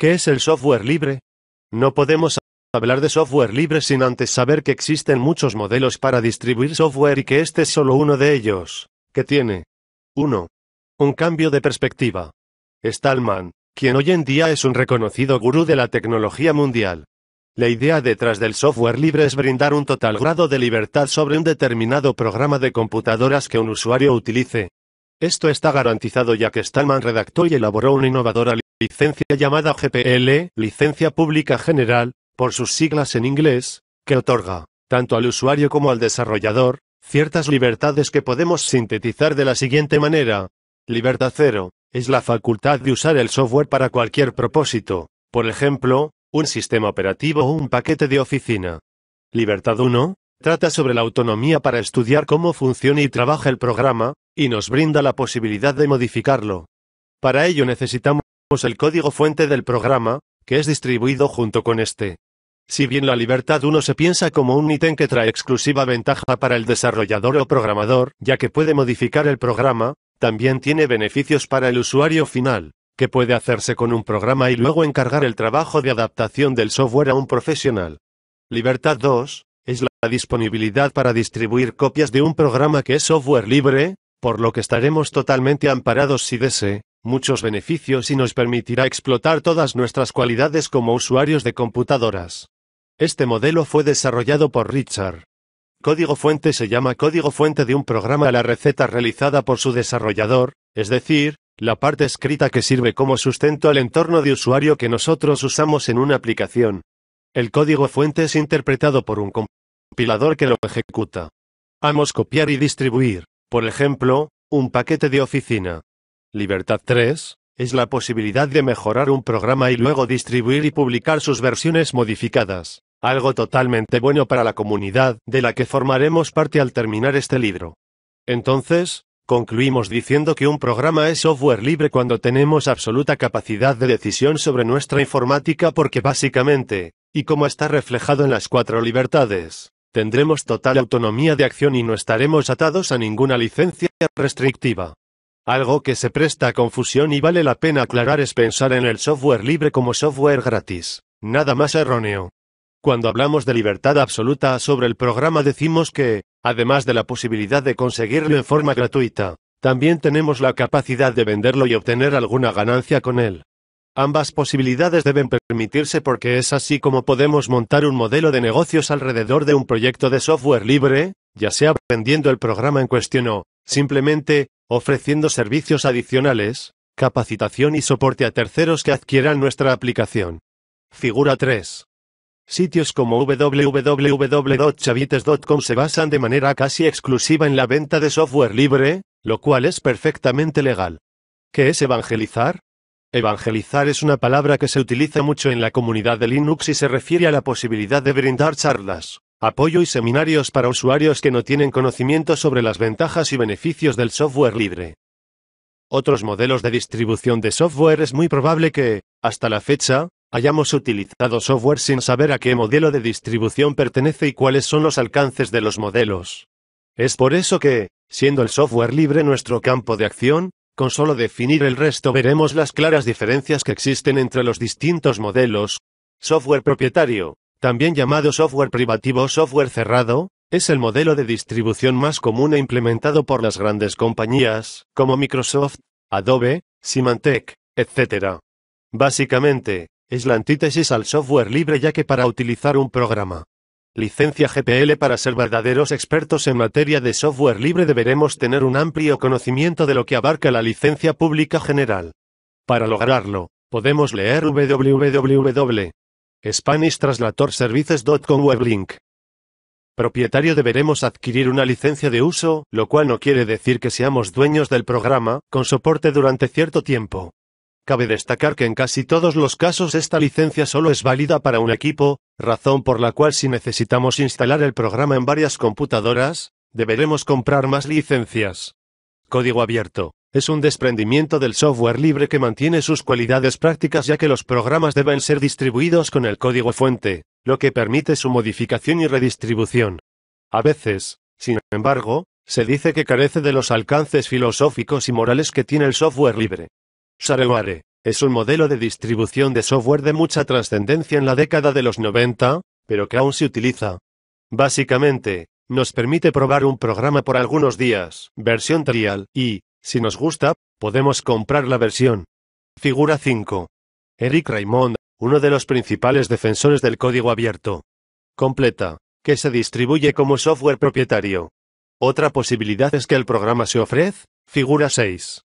¿Qué es el software libre? No podemos hablar de software libre sin antes saber que existen muchos modelos para distribuir software y que este es solo uno de ellos, ¿Qué tiene uno Un cambio de perspectiva. Stallman, quien hoy en día es un reconocido gurú de la tecnología mundial. La idea detrás del software libre es brindar un total grado de libertad sobre un determinado programa de computadoras que un usuario utilice. Esto está garantizado ya que Stallman redactó y elaboró una innovadora licencia llamada GPL, licencia pública general, por sus siglas en inglés, que otorga, tanto al usuario como al desarrollador, ciertas libertades que podemos sintetizar de la siguiente manera. Libertad 0, es la facultad de usar el software para cualquier propósito, por ejemplo, un sistema operativo o un paquete de oficina. Libertad 1, trata sobre la autonomía para estudiar cómo funciona y trabaja el programa, y nos brinda la posibilidad de modificarlo. Para ello necesitamos el código fuente del programa, que es distribuido junto con este. Si bien la libertad 1 se piensa como un ítem que trae exclusiva ventaja para el desarrollador o programador, ya que puede modificar el programa, también tiene beneficios para el usuario final, que puede hacerse con un programa y luego encargar el trabajo de adaptación del software a un profesional. Libertad 2 es la disponibilidad para distribuir copias de un programa que es software libre, por lo que estaremos totalmente amparados si desee, muchos beneficios y nos permitirá explotar todas nuestras cualidades como usuarios de computadoras. Este modelo fue desarrollado por Richard. Código fuente se llama código fuente de un programa a la receta realizada por su desarrollador, es decir, la parte escrita que sirve como sustento al entorno de usuario que nosotros usamos en una aplicación. El código fuente es interpretado por un compilador que lo ejecuta. Vamos copiar y distribuir, por ejemplo, un paquete de oficina. Libertad 3, es la posibilidad de mejorar un programa y luego distribuir y publicar sus versiones modificadas, algo totalmente bueno para la comunidad, de la que formaremos parte al terminar este libro. Entonces, concluimos diciendo que un programa es software libre cuando tenemos absoluta capacidad de decisión sobre nuestra informática porque básicamente, y como está reflejado en las cuatro libertades, tendremos total autonomía de acción y no estaremos atados a ninguna licencia restrictiva. Algo que se presta a confusión y vale la pena aclarar es pensar en el software libre como software gratis. Nada más erróneo. Cuando hablamos de libertad absoluta sobre el programa decimos que, además de la posibilidad de conseguirlo en forma gratuita, también tenemos la capacidad de venderlo y obtener alguna ganancia con él. Ambas posibilidades deben permitirse porque es así como podemos montar un modelo de negocios alrededor de un proyecto de software libre, ya sea vendiendo el programa en cuestión o, simplemente, ofreciendo servicios adicionales, capacitación y soporte a terceros que adquieran nuestra aplicación. Figura 3. Sitios como www.chavites.com se basan de manera casi exclusiva en la venta de software libre, lo cual es perfectamente legal. ¿Qué es evangelizar? Evangelizar es una palabra que se utiliza mucho en la comunidad de Linux y se refiere a la posibilidad de brindar charlas, apoyo y seminarios para usuarios que no tienen conocimiento sobre las ventajas y beneficios del software libre. Otros modelos de distribución de software es muy probable que, hasta la fecha, hayamos utilizado software sin saber a qué modelo de distribución pertenece y cuáles son los alcances de los modelos. Es por eso que, siendo el software libre nuestro campo de acción, con solo definir el resto veremos las claras diferencias que existen entre los distintos modelos. Software propietario, también llamado software privativo o software cerrado, es el modelo de distribución más común e implementado por las grandes compañías, como Microsoft, Adobe, Symantec, etc. Básicamente, es la antítesis al software libre ya que para utilizar un programa. Licencia GPL Para ser verdaderos expertos en materia de software libre deberemos tener un amplio conocimiento de lo que abarca la licencia pública general. Para lograrlo, podemos leer www SpanishTranslatorServices.com Weblink. Propietario deberemos adquirir una licencia de uso, lo cual no quiere decir que seamos dueños del programa, con soporte durante cierto tiempo. Cabe destacar que en casi todos los casos esta licencia solo es válida para un equipo, razón por la cual si necesitamos instalar el programa en varias computadoras, deberemos comprar más licencias. Código abierto es un desprendimiento del software libre que mantiene sus cualidades prácticas ya que los programas deben ser distribuidos con el código fuente, lo que permite su modificación y redistribución. A veces, sin embargo, se dice que carece de los alcances filosóficos y morales que tiene el software libre. Shareware es un modelo de distribución de software de mucha trascendencia en la década de los 90, pero que aún se utiliza. Básicamente, nos permite probar un programa por algunos días, versión trial, y, si nos gusta, podemos comprar la versión. Figura 5. Eric Raymond, uno de los principales defensores del código abierto. Completa, que se distribuye como software propietario. Otra posibilidad es que el programa se ofrezca. Figura 6.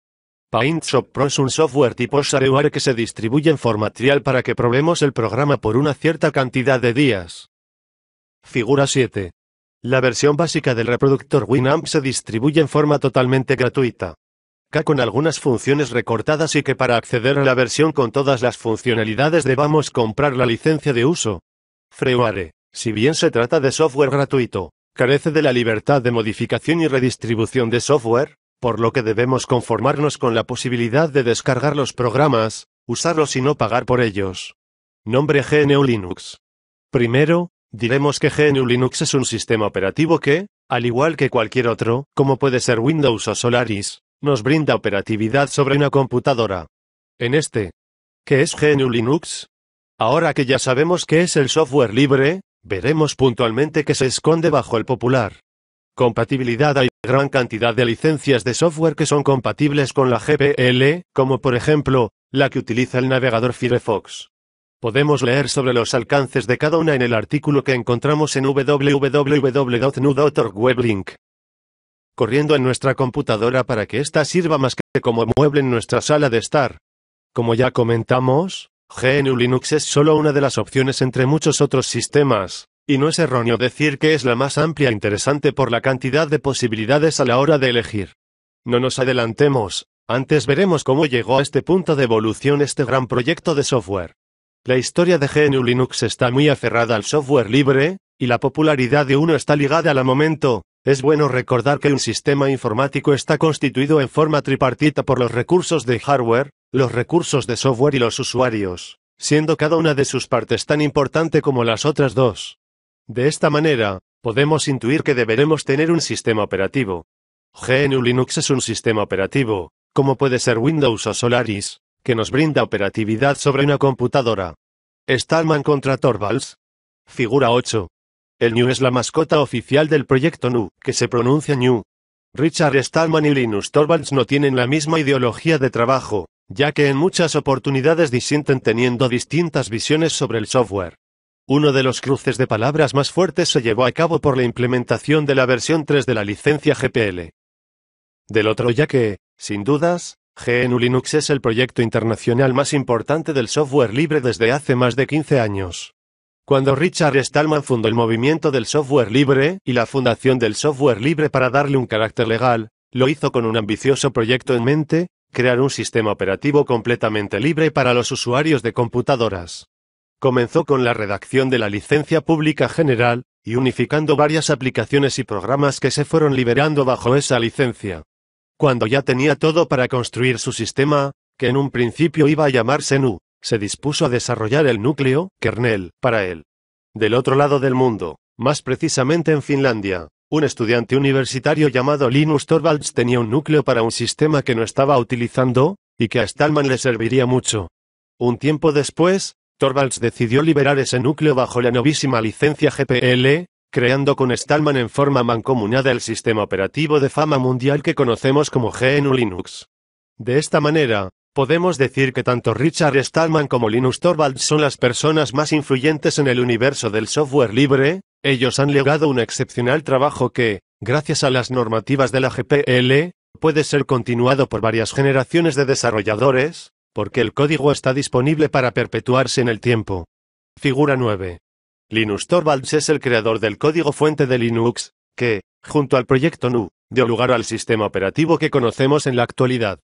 PaintShop Pro es un software tipo shareware que se distribuye en forma trial para que probemos el programa por una cierta cantidad de días. Figura 7. La versión básica del reproductor Winamp se distribuye en forma totalmente gratuita. K con algunas funciones recortadas y que para acceder a la versión con todas las funcionalidades debamos comprar la licencia de uso. FreeWare, si bien se trata de software gratuito, carece de la libertad de modificación y redistribución de software, por lo que debemos conformarnos con la posibilidad de descargar los programas, usarlos y no pagar por ellos. Nombre GNU Linux. Primero, diremos que GNU Linux es un sistema operativo que, al igual que cualquier otro, como puede ser Windows o Solaris, nos brinda operatividad sobre una computadora. En este, que es GNU Linux, ahora que ya sabemos que es el software libre, veremos puntualmente que se esconde bajo el popular. Compatibilidad hay gran cantidad de licencias de software que son compatibles con la GPL, como por ejemplo, la que utiliza el navegador Firefox. Podemos leer sobre los alcances de cada una en el artículo que encontramos en www.nu.org weblink corriendo en nuestra computadora para que ésta sirva más que como mueble en nuestra sala de estar. Como ya comentamos, GNU Linux es solo una de las opciones entre muchos otros sistemas, y no es erróneo decir que es la más amplia e interesante por la cantidad de posibilidades a la hora de elegir. No nos adelantemos, antes veremos cómo llegó a este punto de evolución este gran proyecto de software. La historia de GNU Linux está muy aferrada al software libre, y la popularidad de uno está ligada al momento, es bueno recordar que un sistema informático está constituido en forma tripartita por los recursos de hardware, los recursos de software y los usuarios, siendo cada una de sus partes tan importante como las otras dos. De esta manera, podemos intuir que deberemos tener un sistema operativo. GNU Linux es un sistema operativo, como puede ser Windows o Solaris, que nos brinda operatividad sobre una computadora. Stallman contra Torvalds. Figura 8. El New es la mascota oficial del proyecto Nu, que se pronuncia New. Richard Stallman y Linus Torvalds no tienen la misma ideología de trabajo, ya que en muchas oportunidades disienten teniendo distintas visiones sobre el software. Uno de los cruces de palabras más fuertes se llevó a cabo por la implementación de la versión 3 de la licencia GPL. Del otro ya que, sin dudas, GNU Linux es el proyecto internacional más importante del software libre desde hace más de 15 años. Cuando Richard Stallman fundó el movimiento del software libre y la fundación del software libre para darle un carácter legal, lo hizo con un ambicioso proyecto en mente, crear un sistema operativo completamente libre para los usuarios de computadoras. Comenzó con la redacción de la licencia pública general, y unificando varias aplicaciones y programas que se fueron liberando bajo esa licencia. Cuando ya tenía todo para construir su sistema, que en un principio iba a llamarse NU, se dispuso a desarrollar el núcleo, kernel, para él. Del otro lado del mundo, más precisamente en Finlandia, un estudiante universitario llamado Linus Torvalds tenía un núcleo para un sistema que no estaba utilizando, y que a Stallman le serviría mucho. Un tiempo después, Torvalds decidió liberar ese núcleo bajo la novísima licencia GPL, creando con Stallman en forma mancomunada el sistema operativo de fama mundial que conocemos como GNU Linux. De esta manera, Podemos decir que tanto Richard Stallman como Linus Torvalds son las personas más influyentes en el universo del software libre, ellos han legado un excepcional trabajo que, gracias a las normativas de la GPL, puede ser continuado por varias generaciones de desarrolladores, porque el código está disponible para perpetuarse en el tiempo. Figura 9. Linus Torvalds es el creador del código fuente de Linux, que, junto al proyecto GNU, dio lugar al sistema operativo que conocemos en la actualidad.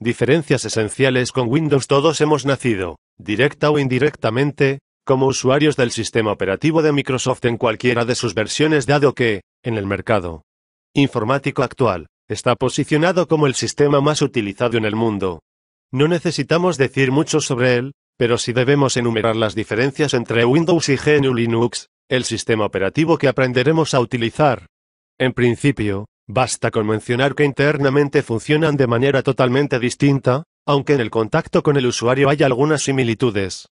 Diferencias esenciales con Windows Todos hemos nacido, directa o indirectamente, como usuarios del sistema operativo de Microsoft en cualquiera de sus versiones dado que, en el mercado informático actual, está posicionado como el sistema más utilizado en el mundo. No necesitamos decir mucho sobre él, pero si debemos enumerar las diferencias entre Windows y GNU Linux, el sistema operativo que aprenderemos a utilizar. En principio, Basta con mencionar que internamente funcionan de manera totalmente distinta, aunque en el contacto con el usuario hay algunas similitudes.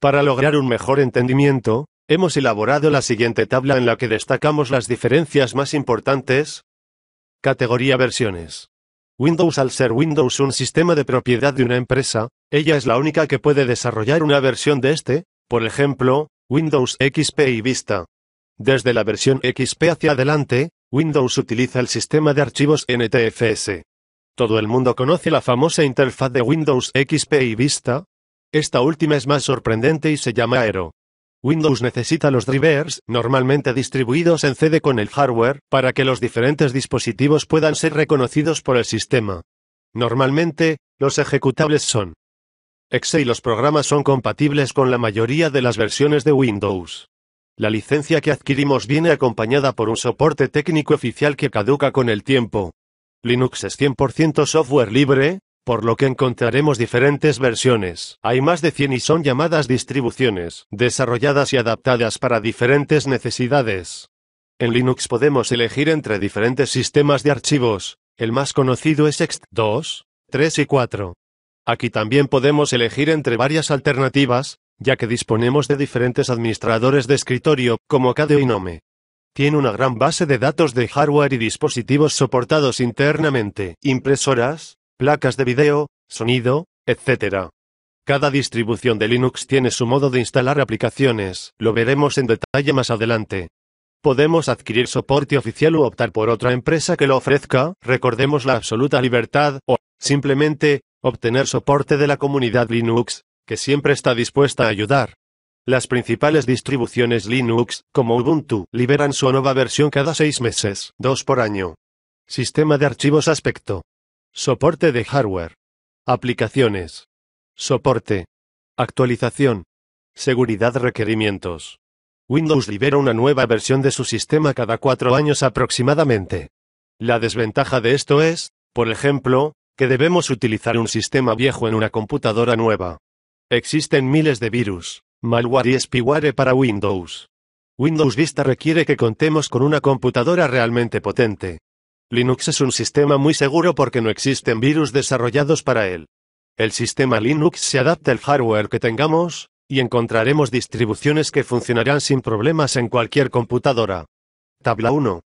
Para lograr un mejor entendimiento, hemos elaborado la siguiente tabla en la que destacamos las diferencias más importantes. Categoría versiones. Windows al ser Windows un sistema de propiedad de una empresa, ella es la única que puede desarrollar una versión de este, por ejemplo, Windows XP y Vista. Desde la versión XP hacia adelante, Windows utiliza el sistema de archivos NTFS. Todo el mundo conoce la famosa interfaz de Windows XP y Vista. Esta última es más sorprendente y se llama Aero. Windows necesita los drivers, normalmente distribuidos en CD con el hardware, para que los diferentes dispositivos puedan ser reconocidos por el sistema. Normalmente, los ejecutables son. Exe y los programas son compatibles con la mayoría de las versiones de Windows. La licencia que adquirimos viene acompañada por un soporte técnico oficial que caduca con el tiempo. Linux es 100% software libre, por lo que encontraremos diferentes versiones. Hay más de 100 y son llamadas distribuciones, desarrolladas y adaptadas para diferentes necesidades. En Linux podemos elegir entre diferentes sistemas de archivos, el más conocido es ext 2, 3 y 4. Aquí también podemos elegir entre varias alternativas, ya que disponemos de diferentes administradores de escritorio, como KDE y Nome. Tiene una gran base de datos de hardware y dispositivos soportados internamente, impresoras, placas de video, sonido, etc. Cada distribución de Linux tiene su modo de instalar aplicaciones, lo veremos en detalle más adelante. Podemos adquirir soporte oficial u optar por otra empresa que lo ofrezca, recordemos la absoluta libertad, o, simplemente, obtener soporte de la comunidad Linux, que siempre está dispuesta a ayudar. Las principales distribuciones Linux, como Ubuntu, liberan su nueva versión cada seis meses, dos por año. Sistema de archivos aspecto. Soporte de hardware. Aplicaciones. Soporte. Actualización. Seguridad requerimientos. Windows libera una nueva versión de su sistema cada cuatro años aproximadamente. La desventaja de esto es, por ejemplo, que debemos utilizar un sistema viejo en una computadora nueva. Existen miles de virus, malware y spyware para Windows. Windows Vista requiere que contemos con una computadora realmente potente. Linux es un sistema muy seguro porque no existen virus desarrollados para él. El sistema Linux se adapta al hardware que tengamos, y encontraremos distribuciones que funcionarán sin problemas en cualquier computadora. Tabla 1.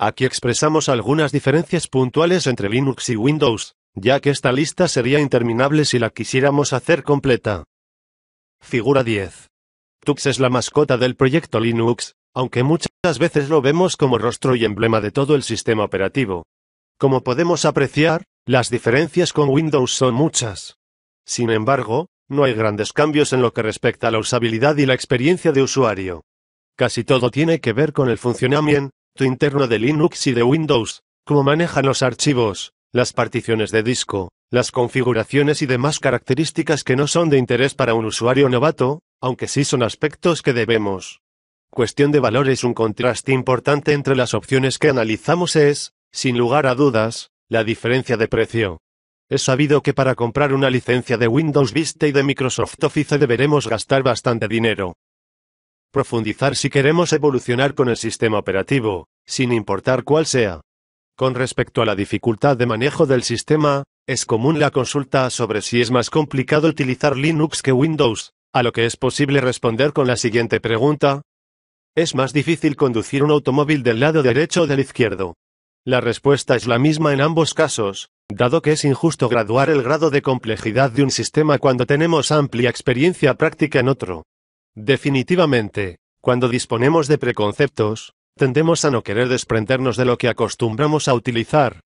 Aquí expresamos algunas diferencias puntuales entre Linux y Windows ya que esta lista sería interminable si la quisiéramos hacer completa. Figura 10. Tux es la mascota del proyecto Linux, aunque muchas veces lo vemos como rostro y emblema de todo el sistema operativo. Como podemos apreciar, las diferencias con Windows son muchas. Sin embargo, no hay grandes cambios en lo que respecta a la usabilidad y la experiencia de usuario. Casi todo tiene que ver con el funcionamiento interno de Linux y de Windows, cómo manejan los archivos, las particiones de disco, las configuraciones y demás características que no son de interés para un usuario novato, aunque sí son aspectos que debemos. Cuestión de valor es un contraste importante entre las opciones que analizamos es, sin lugar a dudas, la diferencia de precio. Es sabido que para comprar una licencia de Windows Vista y de Microsoft Office deberemos gastar bastante dinero. Profundizar si queremos evolucionar con el sistema operativo, sin importar cuál sea. Con respecto a la dificultad de manejo del sistema, es común la consulta sobre si es más complicado utilizar Linux que Windows, a lo que es posible responder con la siguiente pregunta. ¿Es más difícil conducir un automóvil del lado derecho o del izquierdo? La respuesta es la misma en ambos casos, dado que es injusto graduar el grado de complejidad de un sistema cuando tenemos amplia experiencia práctica en otro. Definitivamente, cuando disponemos de preconceptos, tendemos a no querer desprendernos de lo que acostumbramos a utilizar.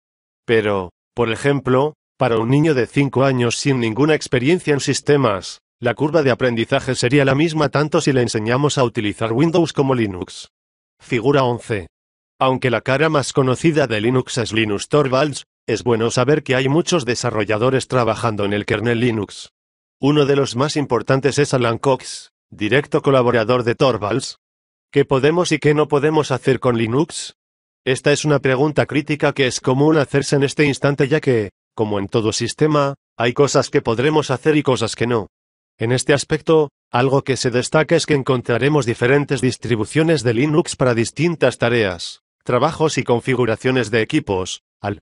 Pero, por ejemplo, para un niño de 5 años sin ninguna experiencia en sistemas, la curva de aprendizaje sería la misma tanto si le enseñamos a utilizar Windows como Linux. Figura 11. Aunque la cara más conocida de Linux es Linux Torvalds, es bueno saber que hay muchos desarrolladores trabajando en el kernel Linux. Uno de los más importantes es Alan Cox, directo colaborador de Torvalds, ¿Qué podemos y qué no podemos hacer con Linux? Esta es una pregunta crítica que es común hacerse en este instante ya que, como en todo sistema, hay cosas que podremos hacer y cosas que no. En este aspecto, algo que se destaca es que encontraremos diferentes distribuciones de Linux para distintas tareas, trabajos y configuraciones de equipos, al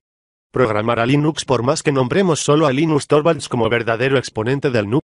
programar a Linux por más que nombremos solo a Linux Torvalds como verdadero exponente del NUC,